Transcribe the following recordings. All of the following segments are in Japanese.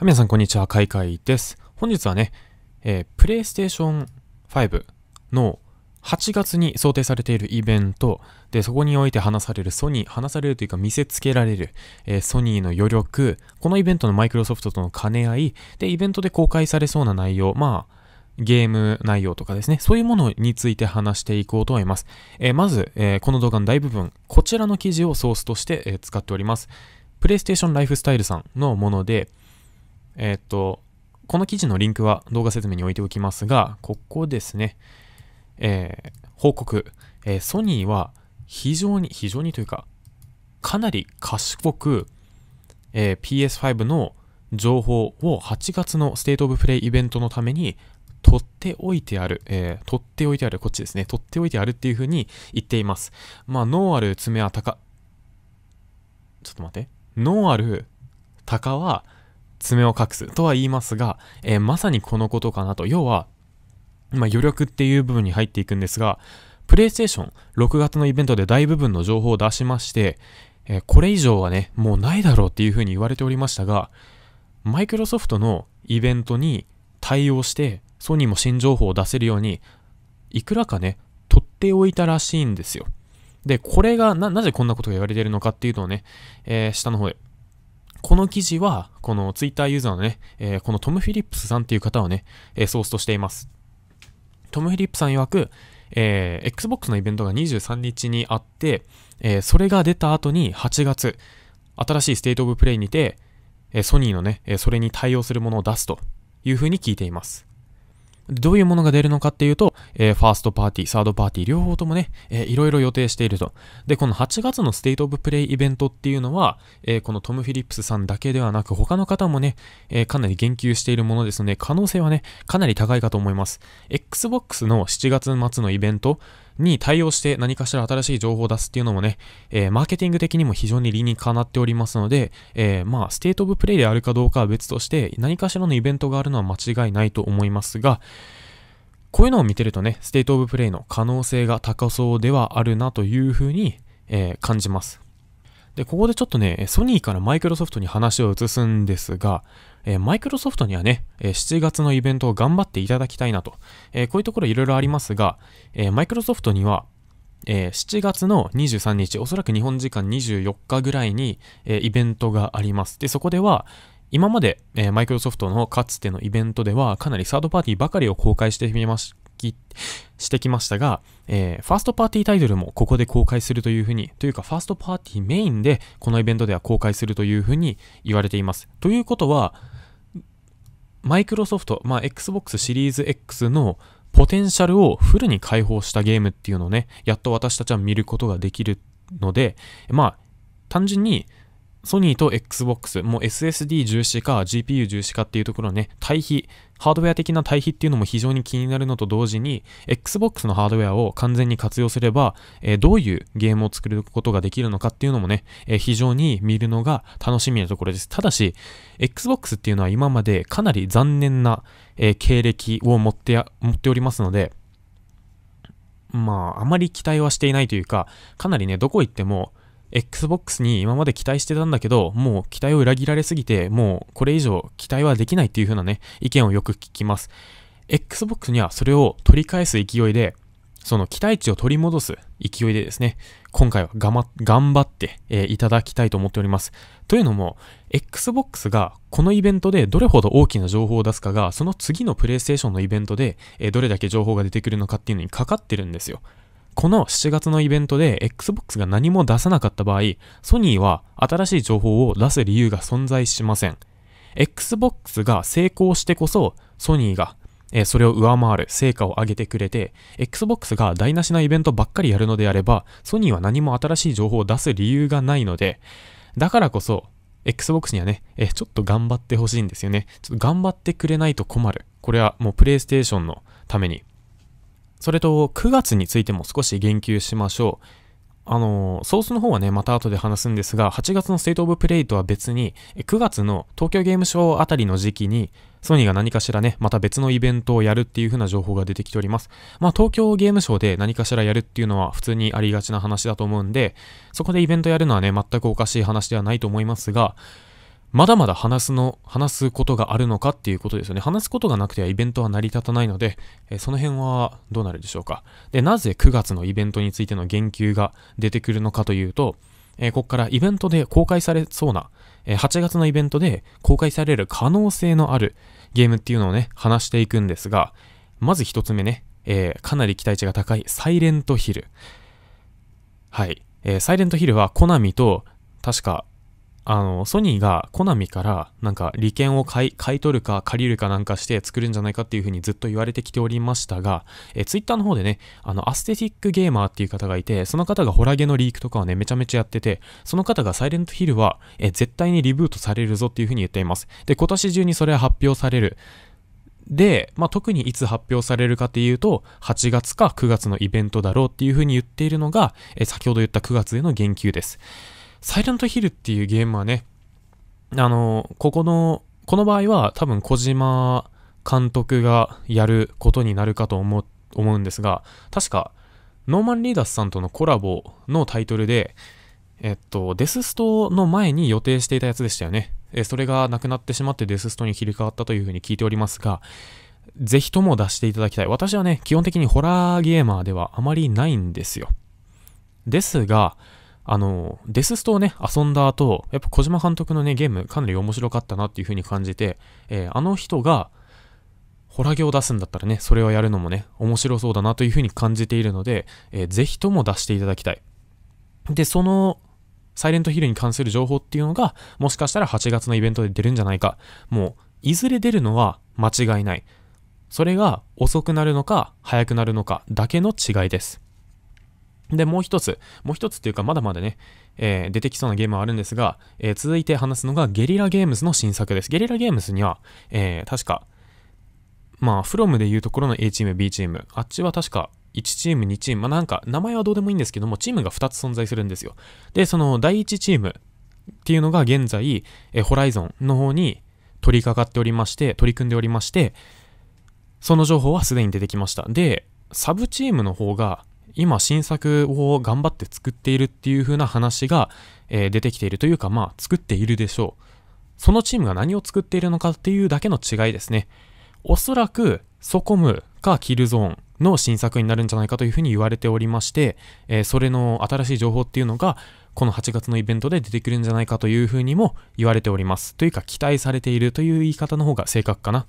皆さん、こんにちは。カイカイです。本日はね、えー、PlayStation 5の8月に想定されているイベント、で、そこにおいて話されるソニー、話されるというか見せつけられる、えー、ソニーの余力、このイベントのマイクロソフトとの兼ね合い、で、イベントで公開されそうな内容、まあ、ゲーム内容とかですね、そういうものについて話していこうと思います。えー、まず、えー、この動画の大部分、こちらの記事をソースとして、え使っております。PlayStation Lifestyle さんのもので、えっと、この記事のリンクは動画説明に置いておきますが、ここですね、えー、報告、えー、ソニーは非常に、非常にというか、かなり賢く、えー、PS5 の情報を8月のステートオブプレイイベントのために取っておいてある、えー、取っておいてある、こっちですね、取っておいてあるっていうふうに言っています。まあ、ノーアル爪は高、ちょっと待って、ノーアル高は、爪を隠すとは言いますが、えー、まさにこのことかなと。要は、まあ、余力っていう部分に入っていくんですが、プレイステーション6月のイベントで大部分の情報を出しまして、えー、これ以上はね、もうないだろうっていうふうに言われておりましたが、マイクロソフトのイベントに対応して、ソニーも新情報を出せるように、いくらかね、取っておいたらしいんですよ。で、これがな、なぜこんなことが言われているのかっていうのをね、えー、下の方でこの記事は、このツイッターユーザーのね、えー、このトム・フィリップスさんっていう方をね、えー、ソースとしています。トム・フィリップさん曰く、えー、Xbox のイベントが23日にあって、えー、それが出た後に8月、新しいステートオブプレイにて、えー、ソニーのね、えそれに対応するものを出すというふうに聞いています。どういうものが出るのかっていうと、えー、ファーストパーティー、サードパーティー、両方ともね、えー、いろいろ予定していると。で、この8月のステートオブプレイイベントっていうのは、えー、このトム・フィリップスさんだけではなく、他の方もね、えー、かなり言及しているものですので、可能性はね、かなり高いかと思います。Xbox の7月末のイベント、に対応して何かしら新しい情報を出すっていうのもね、えー、マーケティング的にも非常に理にかなっておりますので、えー、まあ、ステートオブプレイであるかどうかは別として、何かしらのイベントがあるのは間違いないと思いますが、こういうのを見てるとね、ステートオブプレイの可能性が高そうではあるなというふうに、えー、感じます。で、ここでちょっとね、ソニーからマイクロソフトに話を移すんですが、えー、マイクロソフトにはね、えー、7月のイベントを頑張っていただきたいなと、えー、こういうところいろいろありますが、えマイクロソフトには、え7月の23日、おそらく日本時間24日ぐらいに、えイベントがあります。で、そこでは、今まで、えマイクロソフトのかつてのイベントではかなりサードパーティーばかりを公開してみましき、してきましたが、えー、ファーストパーティータイトルもここで公開するというふうに、というかファーストパーティーメインでこのイベントでは公開するというふうに言われています。ということは、マイクロソフト、まあ、Xbox シリーズ X のポテンシャルをフルに解放したゲームっていうのをね、やっと私たちは見ることができるので、まあ、単純にソニーと Xbox、もう SSD 重視か GPU 重視かっていうところね、対比、ハードウェア的な対比っていうのも非常に気になるのと同時に、Xbox のハードウェアを完全に活用すれば、えー、どういうゲームを作ることができるのかっていうのもね、えー、非常に見るのが楽しみなところです。ただし、Xbox っていうのは今までかなり残念な、えー、経歴を持って持っておりますので、まあ、あまり期待はしていないというか、かなりね、どこ行っても、Xbox に今まで期待してたんだけど、もう期待を裏切られすぎて、もうこれ以上期待はできないっていう風なね、意見をよく聞きます。Xbox にはそれを取り返す勢いで、その期待値を取り戻す勢いでですね、今回はが、ま、頑張って、えー、いただきたいと思っております。というのも、Xbox がこのイベントでどれほど大きな情報を出すかが、その次の PlayStation のイベントで、えー、どれだけ情報が出てくるのかっていうのにかかってるんですよ。この7月のイベントで Xbox が何も出さなかった場合、ソニーは新しい情報を出す理由が存在しません。Xbox が成功してこそ、ソニーが、えー、それを上回る成果を上げてくれて、Xbox が台無しなイベントばっかりやるのであれば、ソニーは何も新しい情報を出す理由がないので、だからこそ、Xbox にはね、えー、ちょっと頑張ってほしいんですよね。ちょっと頑張ってくれないと困る。これはもう PlayStation のためにそれと9月についても少し言及しましょう。あの、ソースの方はね、また後で話すんですが、8月のステートオブプレイとは別に、9月の東京ゲームショーあたりの時期に、ソニーが何かしらね、また別のイベントをやるっていう風な情報が出てきております。まあ、東京ゲームショーで何かしらやるっていうのは普通にありがちな話だと思うんで、そこでイベントやるのはね、全くおかしい話ではないと思いますが、まだまだ話すの、話すことがあるのかっていうことですよね。話すことがなくてはイベントは成り立たないので、えー、その辺はどうなるでしょうか。で、なぜ9月のイベントについての言及が出てくるのかというと、えー、ここからイベントで公開されそうな、えー、8月のイベントで公開される可能性のあるゲームっていうのをね、話していくんですが、まず一つ目ね、えー、かなり期待値が高いサイレントヒル。はい。えー、サイレントヒルはコナミと確かあの、ソニーがコナミからなんか利権を買い、買い取るか借りるかなんかして作るんじゃないかっていう風にずっと言われてきておりましたが、え、ツイッターの方でね、あの、アステティックゲーマーっていう方がいて、その方がホラゲのリークとかはね、めちゃめちゃやってて、その方がサイレントヒルは、え、絶対にリブートされるぞっていう風に言っています。で、今年中にそれは発表される。で、まあ、特にいつ発表されるかっていうと、8月か9月のイベントだろうっていうふうに言っているのが、え先ほど言った9月への言及です。サイレントヒルっていうゲームはね、あの、ここの、この場合は多分小島監督がやることになるかと思思うんですが、確か、ノーマン・リーダスさんとのコラボのタイトルで、えっと、デスストの前に予定していたやつでしたよね。えそれがなくなってしまってデスストに切り替わったというふうに聞いておりますが、ぜひとも出していただきたい。私はね、基本的にホラーゲーマーではあまりないんですよ。ですが、あの、デスストをね、遊んだ後、やっぱ小島監督のね、ゲームかなり面白かったなっていう風に感じて、えー、あの人が、ホラゲを出すんだったらね、それをやるのもね、面白そうだなという風に感じているので、えー、ぜひとも出していただきたい。で、その、サイレントヒルに関する情報っていうのが、もしかしたら8月のイベントで出るんじゃないか。もう、いずれ出るのは間違いない。それが遅くなるのか、早くなるのかだけの違いです。で、もう一つ、もう一つっていうかまだまだね、えー、出てきそうなゲームはあるんですが、えー、続いて話すのがゲリラゲームズの新作です。ゲリラゲームズには、えー、確か、まあ、フロムでいうところの A チーム、B チーム、あっちは確か1チーム、2チーム、まあなんか名前はどうでもいいんですけども、チームが2つ存在するんですよ。で、その第1チームっていうのが現在、えホライゾンの方に取り掛かっておりまして、取り組んでおりまして、その情報はすでに出てきました。で、サブチームの方が、今新作を頑張って作っているっていう風な話が、えー、出てきているというか、まあ作っているでしょう。そのチームが何を作っているのかっていうだけの違いですね。おそらく、ソコムかキルゾーンの新作になるんじゃないかというふうに言われておりまして、えー、それの新しい情報っていうのが、この8月のイベントで出てくるんじゃないかというふうにも言われております。というか、期待されているという言い方の方が正確かな。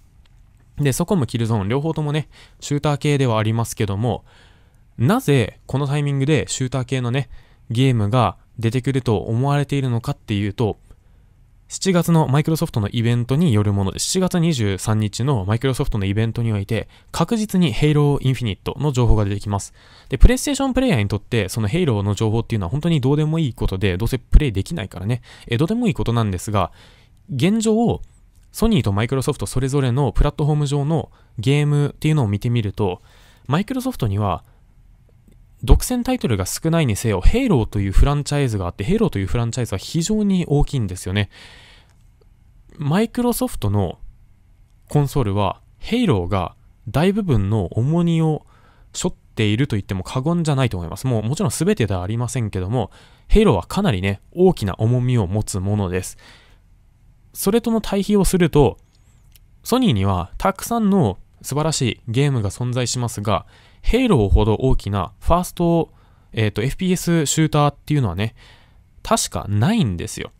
で、ソコム、キルゾーン、両方ともね、シューター系ではありますけども、なぜこのタイミングでシューター系のね、ゲームが出てくると思われているのかっていうと、7月のマイクロソフトのイベントによるもので、7月23日のマイクロソフトのイベントにおいて、確実に Halo Infinite の情報が出てきます。で、PlayStation プレイヤーにとって、その Halo の情報っていうのは本当にどうでもいいことで、どうせプレイできないからね、えどうでもいいことなんですが、現状をソニーとマイクロソフトそれぞれのプラットフォーム上のゲームっていうのを見てみると、マイクロソフトには独占タイトルが少ないにせよ、ヘイローというフランチャイズがあって、ヘイローというフランチャイズは非常に大きいんですよね。マイクロソフトのコンソールは、ヘイローが大部分の重荷を背負っていると言っても過言じゃないと思います。もうもちろん全てではありませんけども、ヘイローはかなりね、大きな重みを持つものです。それとの対比をすると、ソニーにはたくさんの素晴らしいゲームが存在しますが、ヘイローほど大きなファースト、えっ、ー、と、FPS シューターっていうのはね、確かないんですよ。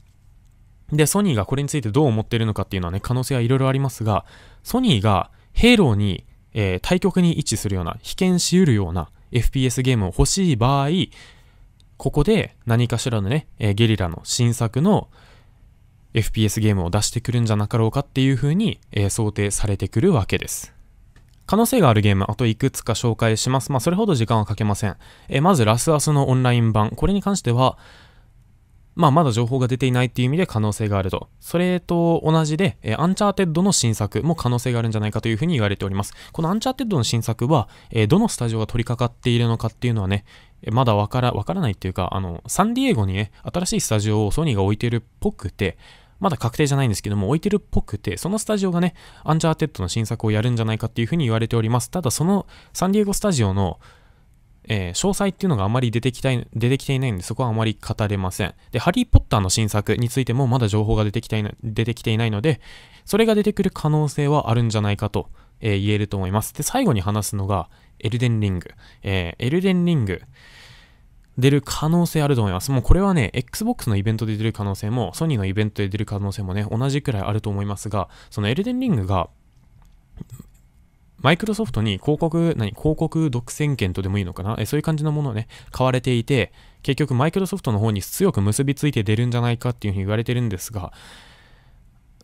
で、ソニーがこれについてどう思ってるのかっていうのはね、可能性はいろいろありますが、ソニーがヘイローに、えー、対極に位置するような、被験しうるような FPS ゲームを欲しい場合、ここで何かしらのね、えー、ゲリラの新作の FPS ゲームを出してくるんじゃなかろうかっていう風に、えー、想定されてくるわけです。可能性があるゲーム、あといくつか紹介します。まあ、それほど時間はかけません。えまず、ラスアスのオンライン版。これに関しては、まあ、まだ情報が出ていないっていう意味で可能性があると。それと同じで、えアンチャーテッドの新作も可能性があるんじゃないかというふうに言われております。このアンチャーテッドの新作は、えどのスタジオが取り掛かっているのかっていうのはね、まだわから、わからないっていうか、あの、サンディエゴにね、新しいスタジオをソニーが置いてるっぽくて、まだ確定じゃないんですけども、置いてるっぽくて、そのスタジオがね、アンジャーテッドの新作をやるんじゃないかっていうふうに言われております。ただ、そのサンディエゴスタジオの、えー、詳細っていうのがあまり出てきたい、出てきていないんで、そこはあまり語れません。で、ハリー・ポッターの新作についてもまだ情報が出てきたい、出てきていないので、それが出てくる可能性はあるんじゃないかと、えー、言えると思います。で、最後に話すのが、エルデンリング。えー、エルデンリング。出る可能性あると思います。もうこれはね、Xbox のイベントで出る可能性も、ソニーのイベントで出る可能性もね、同じくらいあると思いますが、そのエルデンリングが、マイクロソフトに広告、何、広告独占権とでもいいのかなえそういう感じのものをね、買われていて、結局マイクロソフトの方に強く結びついて出るんじゃないかっていうふうに言われてるんですが、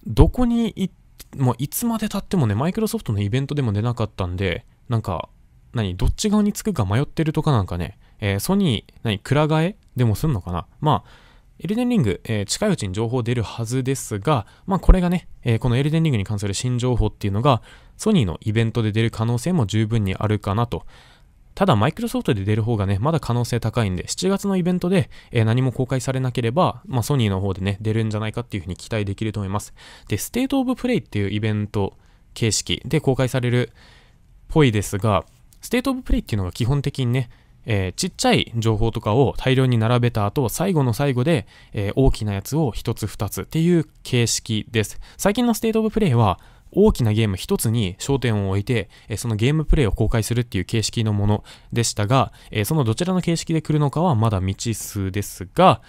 どこにもういつまで経ってもね、マイクロソフトのイベントでも出なかったんで、なんか、何、どっち側につくか迷ってるとかなんかね、えー、ソニー、何、くら替えでもすんのかなまあ、エルデンリング、えー、近いうちに情報出るはずですが、まあこれがね、えー、このエルデンリングに関する新情報っていうのが、ソニーのイベントで出る可能性も十分にあるかなと。ただ、マイクロソフトで出る方がね、まだ可能性高いんで、7月のイベントで、えー、何も公開されなければ、まあ、ソニーの方でね、出るんじゃないかっていうふうに期待できると思います。で、ステートオブプレイっていうイベント形式で公開されるっぽいですが、ステートオブプレイっていうのが基本的にね、えー、ちっちゃい情報とかを大量に並べた後、最後の最後で、えー、大きなやつを1つ2つっていう形式です。最近のステートオブプレイは、大きなゲーム1つに焦点を置いて、えそのゲームプレイを公開するっていう形式のものでしたが、えそのどちらの形式で来るのかはまだ未知数ですが、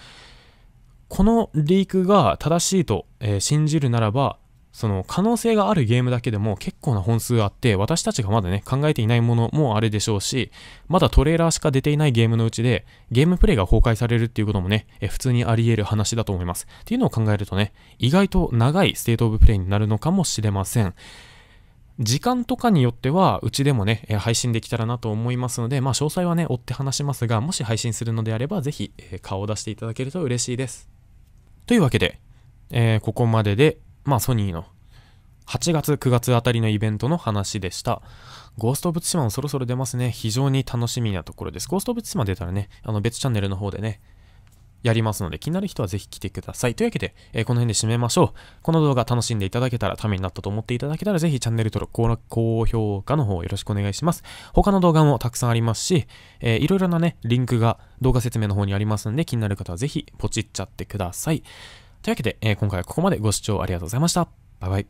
このリークが正しいと、え信じるならば、その可能性があるゲームだけでも結構な本数あって、私たちがまだね、考えていないものもあるでしょうし、まだトレーラーしか出ていないゲームのうちで、ゲームプレイが公開されるっていうこともね、え普通にあり得る話だと思います。っていうのを考えるとね、意外と長いステートオブプレイになるのかもしれません。時間とかによっては、うちでもね、配信できたらなと思いますので、まあ詳細はね、追って話しますが、もし配信するのであれば、ぜひ、え顔を出していただけると嬉しいです。というわけで、えー、ここまででまあソニーの8月9月あたりのイベントの話でした。ゴースト・オブ・ツシマもそろそろ出ますね。非常に楽しみなところです。ゴースト・オブ・ツシマ出たらね、あの別チャンネルの方でね、やりますので、気になる人はぜひ来てください。というわけで、えー、この辺で締めましょう。この動画楽しんでいただけたら、ためになったと思っていただけたら、ぜひチャンネル登録、高評価の方よろしくお願いします。他の動画もたくさんありますし、えー、いろいろなね、リンクが動画説明の方にありますんで、気になる方はぜひポチっちゃってください。というわけで、えー、今回はここまでご視聴ありがとうございました。バイバイ。